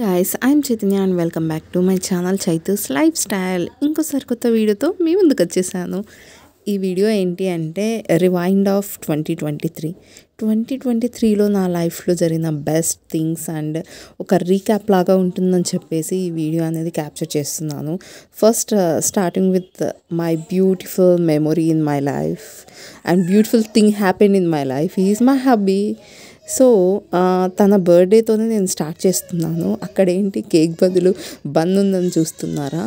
guys I'm Chaitanya and welcome back to my channel Chaitu's lifestyle ఇంకోసారి కొత్త వీడియోతో మీ ముందుకు వచ్చేసాను ఈ వీడియో ఏంటి అంటే rewind of twenty twenty three twenty twenty త్రీలో నా లైఫ్లో జరిగిన బెస్ట్ థింగ్స్ అండ్ ఒక రీక్యాప్ లాగా ఉంటుందని చెప్పేసి ఈ వీడియో అనేది క్యాప్చర్ చేస్తున్నాను first starting with my beautiful memory in my life and beautiful thing happen in my life is my hubby so తన బర్త్డేతోనే నేను స్టార్ట్ చేస్తున్నాను అక్కడ ఏంటి కేక్ బదులు బన్ ఉందని చూస్తున్నారా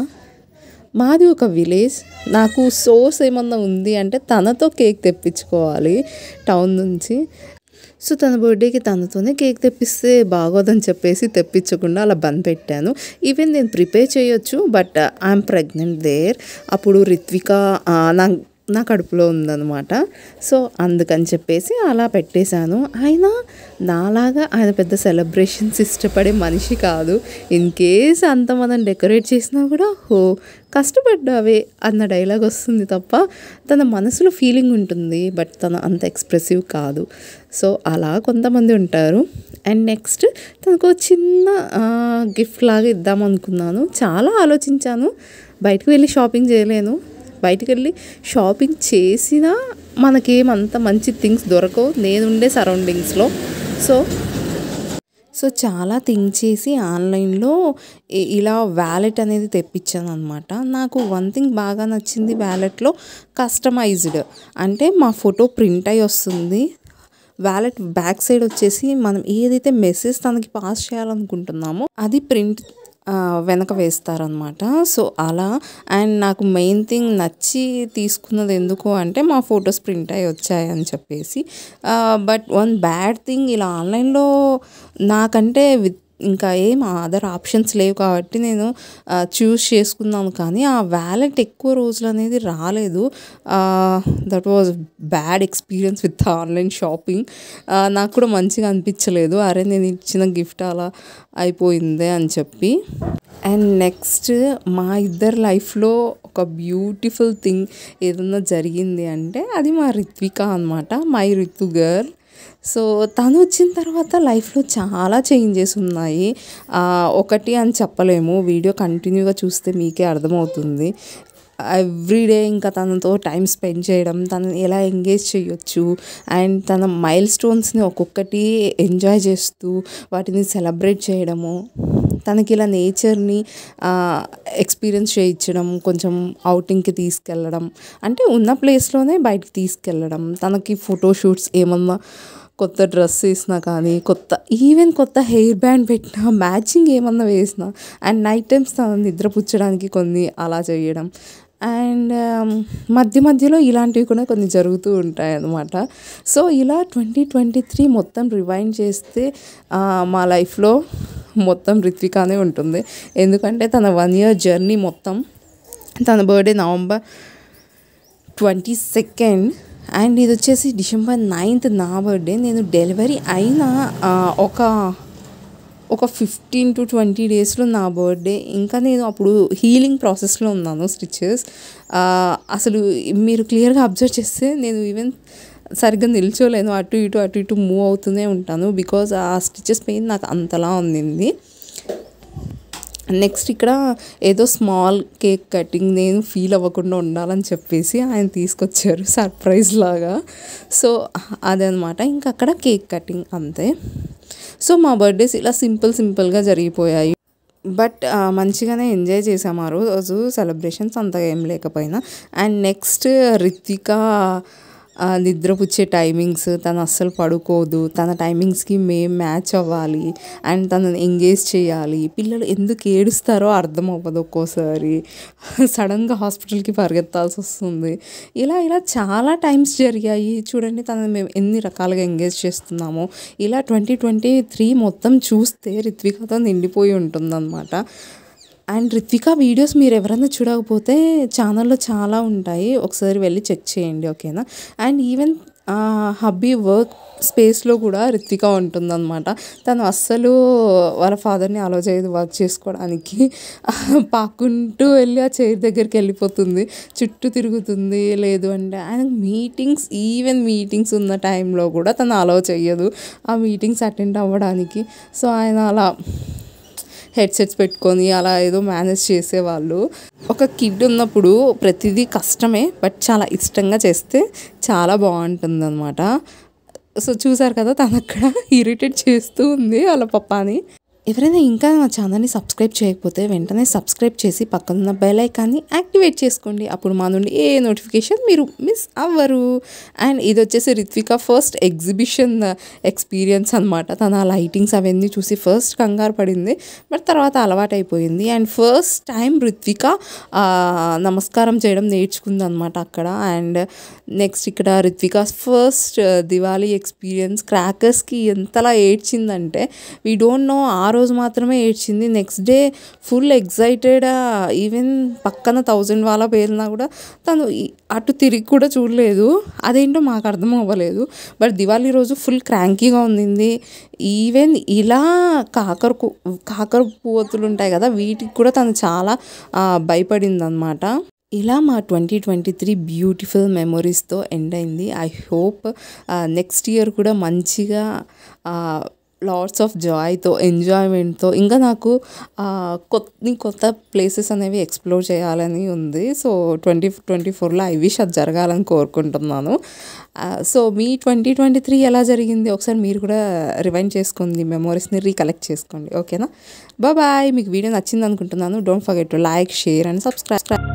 మాది ఒక విలేజ్ నాకు సోర్స్ ఏమన్నా ఉంది అంటే తనతో కేక్ తెప్పించుకోవాలి టౌన్ నుంచి సో తన బర్త్డేకి తనతోనే కేక్ తెప్పిస్తే బాగోదని చెప్పేసి తెప్పించకుండా అలా బంద్ పెట్టాను ఈవెన్ నేను ప్రిపేర్ చేయొచ్చు బట్ ఐఎమ్ ప్రెగ్నెంట్ దేర్ అప్పుడు రిత్విక నా నా కడుపులో ఉందన్నమాట సో అందుకని చెప్పేసి అలా పెట్టేశాను ఆయన నాలాగా ఆయన పెద్ద సెలబ్రేషన్స్ ఇష్టపడే మనిషి కాదు ఇన్ కేస్ అంత మనం డెకరేట్ చేసినా కూడా హో కష్టపడ్డావే అన్న డైలాగ్ వస్తుంది తప్ప తన మనసులో ఫీలింగ్ ఉంటుంది బట్ తన అంత ఎక్స్ప్రెసివ్ కాదు సో అలా కొంతమంది ఉంటారు అండ్ నెక్స్ట్ తనకు చిన్న గిఫ్ట్ లాగా ఇద్దాం అనుకున్నాను చాలా ఆలోచించాను బయటకు వెళ్ళి షాపింగ్ చేయలేను బయటికి వెళ్ళి షాపింగ్ చేసినా మనకేమంత మంచి థింగ్స్ దొరకవు నేనుండే సరౌండింగ్స్లో సో సో చాలా థింక్ చేసి ఆన్లైన్లో ఇలా వ్యాలెట్ అనేది తెప్పించాను అనమాట నాకు వన్ థింగ్ బాగా నచ్చింది వ్యాలెట్లో కస్టమైజ్డ్ అంటే మా ఫోటో ప్రింట్ అయి వస్తుంది వ్యాలెట్ బ్యాక్ సైడ్ వచ్చేసి మనం ఏదైతే మెసేజ్ తనకి పాస్ చేయాలనుకుంటున్నామో అది ప్రింట్ వెనక వేస్తారనమాట సో అలా అండ్ నాకు మెయిన్ థింగ్ నచ్చి తీసుకున్నది ఎందుకు అంటే మా ఫొటోస్ ప్రింట్ అయ్యి వచ్చాయని చెప్పేసి బట్ వన్ బ్యాడ్ థింగ్ ఇలా ఆన్లైన్లో నాకంటే విత్ ఇంకా ఏం అదర్ ఆప్షన్స్ లేవు కాబట్టి నేను చూస్ చేసుకున్నాను కానీ ఆ వ్యాలెట్ ఎక్కువ రోజులు అనేది రాలేదు that was bad experience with online shopping నాకు కూడా మంచిగా అనిపించలేదు అరే నేను ఇచ్చిన గిఫ్ట్ అలా అయిపోయింది అని చెప్పి అండ్ నెక్స్ట్ మా ఇద్దరు లైఫ్లో ఒక బ్యూటిఫుల్ థింగ్ ఏదన్నా జరిగింది అంటే అది మా రిత్విక అనమాట మై రితు గర్ల్ సో తను వచ్చిన తర్వాత లైఫ్లో చాలా చేంజెస్ ఉన్నాయి ఒకటి అని చెప్పలేము వీడియో కంటిన్యూగా చూస్తే మీకే అర్థమవుతుంది ఎవ్రీడే ఇంకా తనతో టైం స్పెండ్ చేయడం తనని ఎలా ఎంగేజ్ చేయొచ్చు అండ్ తన మైల్ స్టోన్స్ని ఒక్కొక్కటి ఎంజాయ్ చేస్తూ వాటిని సెలబ్రేట్ చేయడము తనకి ఇలా నేచర్ని ఎక్స్పీరియన్స్ చేయించడం కొంచెం అవుటింగ్కి తీసుకెళ్ళడం అంటే ఉన్న ప్లేస్లోనే బయటకు తీసుకెళ్ళడం తనకి ఫోటోషూట్స్ ఏమన్నా కొత్త డ్రెస్ వేసినా కానీ కొత్త ఈవెన్ కొత్త హెయిర్ బ్యాండ్ పెట్టినా మ్యాచింగ్ ఏమన్నా వేసినా అండ్ నైట్ టైమ్స్ తను నిద్రపుచ్చడానికి కొన్ని అలా చేయడం అండ్ మధ్య మధ్యలో ఇలాంటివి కూడా కొన్ని జరుగుతూ ఉంటాయి అన్నమాట సో ఇలా ట్వంటీ ట్వంటీ త్రీ మొత్తం రివైండ్ చేస్తే మా లైఫ్లో మొత్తం రిత్వికానే ఉంటుంది ఎందుకంటే తన వన్ ఇయర్ జర్నీ మొత్తం తన birthday November twenty second and ఇది వచ్చేసి డిసెంబర్ నైన్త్ నా బర్త్డే నేను డెలివరీ అయిన ఒక ఒక ఫిఫ్టీన్ టు ట్వంటీ డేస్లో నా బర్త్డే ఇంకా నేను అప్పుడు హీలింగ్ ప్రాసెస్లో ఉన్నాను స్టిచ్చెస్ అసలు మీరు క్లియర్గా అబ్జర్వ్ చేస్తే నేను ఈవెన్ సరిగ్గా నిల్చోలేను అటు ఇటు అటు ఇటు మూవ్ అవుతూనే ఉంటాను బికాజ్ ఆ స్టిచెస్ పెయిన్ నాకు అంతలా ఉంది నెక్స్ట్ ఇక్కడ ఏదో స్మాల్ కేక్ కటింగ్ నేను ఫీల్ అవ్వకుండా ఉండాలని చెప్పేసి ఆయన తీసుకొచ్చారు సర్ప్రైజ్ లాగా సో అదనమాట ఇంకా అక్కడ కేక్ కటింగ్ అంతే సో మా బర్త్డేస్ ఇలా సింపుల్ సింపుల్గా జరిగిపోయాయి బట్ మంచిగానే ఎంజాయ్ చేసాము ఆ రోజు సెలబ్రేషన్స్ అంతగా ఏం లేకపోయినా అండ్ నెక్స్ట్ రితికా నిద్రపుచ్చే టైమింగ్స్ తను అస్సలు పడుకోదు తన టైమింగ్స్కి మేము మ్యాచ్ అవ్వాలి అండ్ తనని ఎంగేజ్ చేయాలి పిల్లలు ఎందుకు ఏడుస్తారో అర్థం అవ్వదు ఒక్కోసారి సడన్గా హాస్పిటల్కి పరిగెత్తాల్సి వస్తుంది ఇలా ఇలా చాలా టైమ్స్ జరిగాయి చూడండి తనని మేము ఎన్ని రకాలుగా ఎంగేజ్ చేస్తున్నామో ఇలా ట్వంటీ ట్వంటీ త్రీ మొత్తం చూస్తే రిత్వికతో నిండిపోయి ఉంటుందన్నమాట అండ్ రిత్విక వీడియోస్ మీరు ఎవరైనా చూడకపోతే ఛానల్లో చాలా ఉంటాయి ఒకసారి వెళ్ళి చెక్ చేయండి ఓకేనా అండ్ ఈవెన్ హబ్బీ వర్క్ స్పేస్లో కూడా రిత్విక ఉంటుందన్నమాట తను అస్సలు వాళ్ళ ఫాదర్ని అలో చేయదు వర్క్ చేసుకోవడానికి పాక్కుంటూ వెళ్ళి ఆ చైర్ దగ్గరికి వెళ్ళిపోతుంది చుట్టూ తిరుగుతుంది లేదు అంటే ఆయన మీటింగ్స్ ఈవెన్ మీటింగ్స్ ఉన్న టైంలో కూడా తను అలో చేయదు ఆ మీటింగ్స్ అటెండ్ అవ్వడానికి సో ఆయన అలా హెడ్సెట్స్ పెట్టుకొని అలా ఏదో మేనేజ్ చేసేవాళ్ళు ఒక కిడ్ ఉన్నప్పుడు ప్రతిదీ కష్టమే బట్ చాలా ఇష్టంగా చేస్తే చాలా బాగుంటుంది అనమాట సో చూసారు కదా తను అక్కడ ఇరిటేట్ చేస్తూ ఉంది వాళ్ళ పప్పాని ఎవరైనా ఇంకా మా ఛానల్ని సబ్స్క్రైబ్ చేయకపోతే వెంటనే సబ్స్క్రైబ్ చేసి పక్కనున్న బెల్ ఐకాన్ని యాక్టివేట్ చేసుకోండి అప్పుడు మా నుండి ఏ నోటిఫికేషన్ మీరు మిస్ అవ్వరు అండ్ ఇది వచ్చేసి రిత్విక ఫస్ట్ ఎగ్జిబిషన్ ఎక్స్పీరియన్స్ అనమాట తను ఆ లైటింగ్స్ అవన్నీ చూసి ఫస్ట్ కంగారు పడింది బట్ తర్వాత అలవాటైపోయింది అండ్ ఫస్ట్ టైం రిత్విక నమస్కారం చేయడం నేర్చుకుంది అనమాట అక్కడ అండ్ నెక్స్ట్ ఇక్కడ రిత్విక ఫస్ట్ దివాళీ ఎక్స్పీరియన్స్ క్రాకర్స్కి ఎంతలా ఏడ్చిందంటే వీ డోంట్ నో ఆ రోజు మాత్రమే ఏడ్చింది next day full excited even పక్కన థౌజండ్ వాళ్ళ పేరునా కూడా తను అటు తిరిగి కూడా చూడలేదు అదేంటో మాకు అర్థం అవ్వలేదు బట్ దివాళీ రోజు ఫుల్ క్రాంకీగా ఉంది ఈవెన్ ఇలా కాకర కాకర పువ్వొత్తులు ఉంటాయి కదా వీటికి కూడా తను చాలా భయపడింది అనమాట ఇలా మా ట్వంటీ ట్వంటీ త్రీ బ్యూటిఫుల్ మెమొరీస్తో ఎండ్ అయింది ఐ హోప్ నెక్స్ట్ ఇయర్ కూడా మంచిగా లాట్స్ ఆఫ్ జాయ్తో ఎంజాయ్మెంట్తో ఇంకా నాకు కొత్త కొత్త ప్లేసెస్ అనేవి ఎక్స్ప్లోర్ చేయాలని ఉంది సో ట్వంటీ ట్వంటీ ఫోర్లో ఐ విష్ అది జరగాలని కోరుకుంటున్నాను సో మీ ట్వంటీ ట్వంటీ త్రీ ఎలా జరిగింది ఒకసారి మీరు కూడా రివైండ్ చేసుకోండి మెమోరీస్ని రీకలెక్ట్ చేసుకోండి ఓకేనా బాయ్ మీకు వీడియో నచ్చింది అనుకుంటున్నాను don't forget to like share and subscribe